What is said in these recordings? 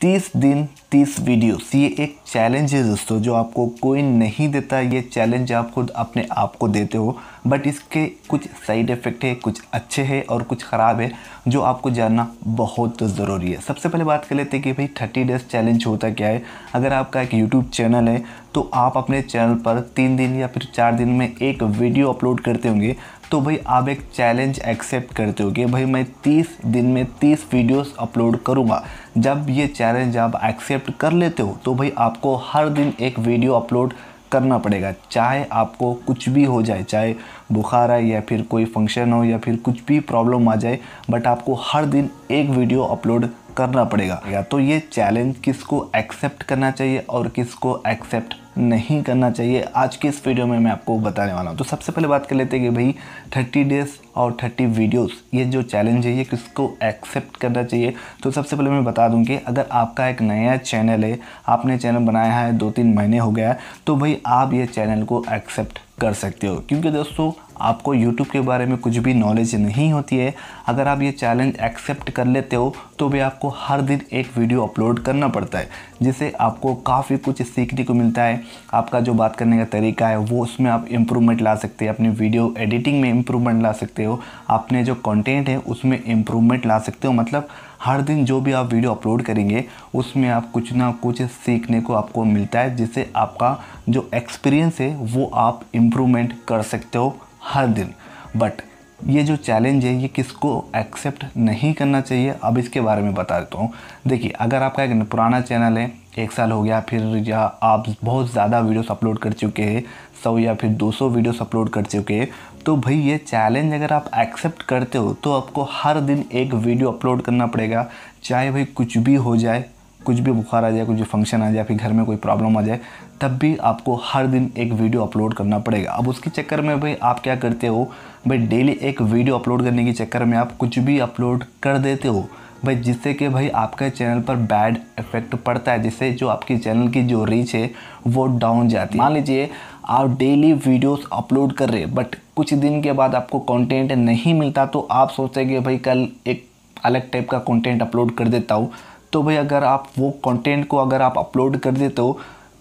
तीस दिन तीस वीडियोस ये एक चैलेंज है दोस्तों जो आपको कोई नहीं देता ये चैलेंज आप खुद अपने आप को देते हो बट इसके कुछ साइड इफ़ेक्ट है कुछ अच्छे हैं और कुछ ख़राब है जो आपको जानना बहुत ज़रूरी है सबसे पहले बात कर लेते हैं कि भाई थर्टी डेज़ चैलेंज होता क्या है अगर आपका एक यूट्यूब चैनल है तो आप अपने चैनल पर तीन दिन या फिर चार दिन में एक वीडियो अपलोड करते होंगे तो भाई आप एक चैलेंज एक्सेप्ट करते हो कि भाई मैं तीस दिन में तीस वीडियोस अपलोड करूँगा जब ये चैलेंज आप एक्सेप्ट कर लेते हो तो भाई आपको हर दिन एक वीडियो अपलोड करना पड़ेगा चाहे आपको कुछ भी हो जाए चाहे बुखार आए या फिर कोई फंक्शन हो या फिर कुछ भी प्रॉब्लम आ जाए बट आपको हर दिन एक वीडियो अपलोड करना पड़ेगा या तो ये चैलेंज किसको एक्सेप्ट करना चाहिए और किसको एक्सेप्ट नहीं करना चाहिए आज की इस वीडियो में मैं आपको बताने वाला हूँ तो सबसे पहले बात कर लेते हैं कि भाई थर्टी डेज़ और थर्टी वीडियोस ये जो चैलेंज है ये किसको एक्सेप्ट करना चाहिए तो सबसे पहले मैं बता दूँ कि अगर आपका एक नया चैनल है आपने चैनल बनाया है दो तीन महीने हो गया है तो भाई आप ये चैनल को एक्सेप्ट कर सकते हो क्योंकि दोस्तों आपको YouTube के बारे में कुछ भी नॉलेज नहीं होती है अगर आप ये चैलेंज एक्सेप्ट कर लेते हो तो भी आपको हर दिन एक वीडियो अपलोड करना पड़ता है जिससे आपको काफ़ी कुछ सीखने को मिलता है आपका जो बात करने का तरीका है वो उसमें आप इम्प्रूवमेंट ला सकते हैं अपनी वीडियो एडिटिंग में इम्प्रूवमेंट ला सकते हो अपने जो कंटेंट है उसमें इम्प्रूवमेंट ला सकते हो मतलब हर दिन जो भी आप वीडियो अपलोड करेंगे उसमें आप कुछ ना कुछ सीखने को आपको मिलता है जिससे आपका जो एक्सपीरियंस है वो आप इम्प्रूवमेंट कर सकते हो हर दिन बट ये जो चैलेंज है ये किसको एक्सेप्ट नहीं करना चाहिए अब इसके बारे में बता देता हूँ देखिए अगर आपका एक पुराना चैनल है एक साल हो गया फिर या आप बहुत ज़्यादा वीडियोस अपलोड कर चुके हैं सौ या फिर 200 वीडियोस अपलोड कर चुके हैं तो भाई ये चैलेंज अगर आप एक्सेप्ट करते हो तो आपको हर दिन एक वीडियो अपलोड करना पड़ेगा चाहे भाई कुछ भी हो जाए कुछ भी बुखार आ जाए कुछ भी फंक्शन आ जाए फिर घर में कोई प्रॉब्लम आ जाए तब भी आपको हर दिन एक वीडियो अपलोड करना पड़ेगा अब उसके चक्कर में भाई आप क्या करते हो भाई डेली एक वीडियो अपलोड करने के चक्कर में आप कुछ भी अपलोड कर देते हो भाई जिससे कि भाई आपके चैनल पर बैड इफेक्ट पड़ता है जिससे जो आपकी चैनल की जो रीच है वो डाउन जाती है मान लीजिए आप डेली वीडियोस अपलोड कर रहे बट कुछ दिन के बाद आपको कंटेंट नहीं मिलता तो आप सोचेंगे भाई कल एक अलग टाइप का कंटेंट अपलोड कर देता हूँ तो भाई अगर आप वो कंटेंट को अगर आप अपलोड कर देते हो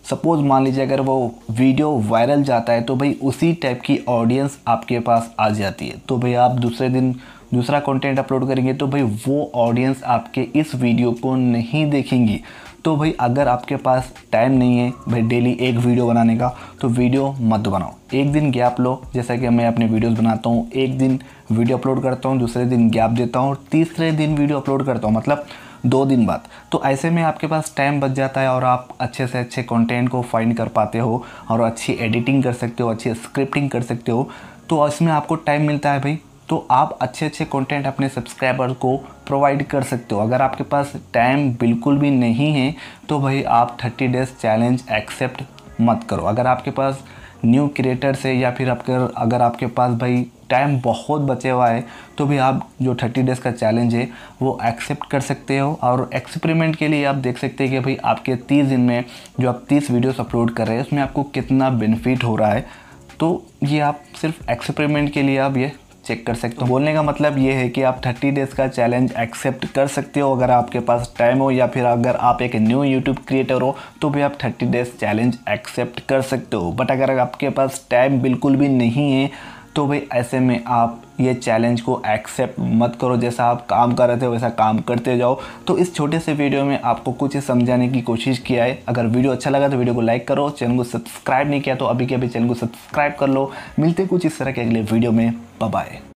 सपोज़ मान लीजिए अगर वो वीडियो वायरल जाता है तो भाई उसी टाइप की ऑडियंस आपके पास आ जाती है तो भाई आप दूसरे दिन दूसरा कंटेंट अपलोड करेंगे तो भाई वो ऑडियंस आपके इस वीडियो को नहीं देखेंगी तो भाई अगर आपके पास टाइम नहीं है भाई डेली एक वीडियो बनाने का तो वीडियो मत बनाओ एक दिन गैप लो जैसा कि मैं अपने वीडियोस बनाता हूँ एक दिन वीडियो अपलोड करता हूँ दूसरे दिन गैप देता हूँ तीसरे दिन वीडियो अपलोड करता हूँ मतलब दो दिन बाद तो ऐसे में आपके पास टाइम बच जाता है और आप अच्छे से अच्छे कंटेंट को फाइंड कर पाते हो और अच्छी एडिटिंग कर सकते हो अच्छी स्क्रिप्टिंग कर सकते हो तो इसमें आपको टाइम मिलता है भाई तो आप अच्छे अच्छे कंटेंट अपने सब्सक्राइबर को प्रोवाइड कर सकते हो अगर आपके पास टाइम बिल्कुल भी नहीं है तो भाई आप 30 डेज चैलेंज एक्सेप्ट मत करो अगर आपके पास न्यू क्रिएटर से या फिर आपके अगर आपके पास भाई टाइम बहुत बचे हुआ है तो भी आप जो थर्टी डेज़ का चैलेंज है वो एक्सेप्ट कर सकते हो और एक्सपेरिमेंट के लिए आप देख सकते हैं कि भाई आपके तीस दिन में जो आप तीस वीडियोस अपलोड कर रहे हैं उसमें आपको कितना बेनिफिट हो रहा है तो ये आप सिर्फ एक्सपेरिमेंट के लिए आप ये चेक कर सकते हो बोलने का मतलब ये है कि आप थर्टी डेज़ का चैलेंज एक्सेप्ट कर सकते हो अगर आपके पास टाइम हो या फिर अगर आप एक न्यू यूट्यूब क्रिएटर हो तो भी आप थर्टी डेज़ चैलेंज एक्सेप्ट कर सकते हो बट अगर आपके पास टाइम बिल्कुल भी नहीं है तो भाई ऐसे में आप ये चैलेंज को एक्सेप्ट मत करो जैसा आप काम कर रहे थे वैसा काम करते जाओ तो इस छोटे से वीडियो में आपको कुछ समझाने की कोशिश किया है अगर वीडियो अच्छा लगा तो वीडियो को लाइक करो चैनल को सब्सक्राइब नहीं किया तो अभी के अभी चैनल को सब्सक्राइब कर लो मिलते कुछ इस तरह के अगले वीडियो में बाय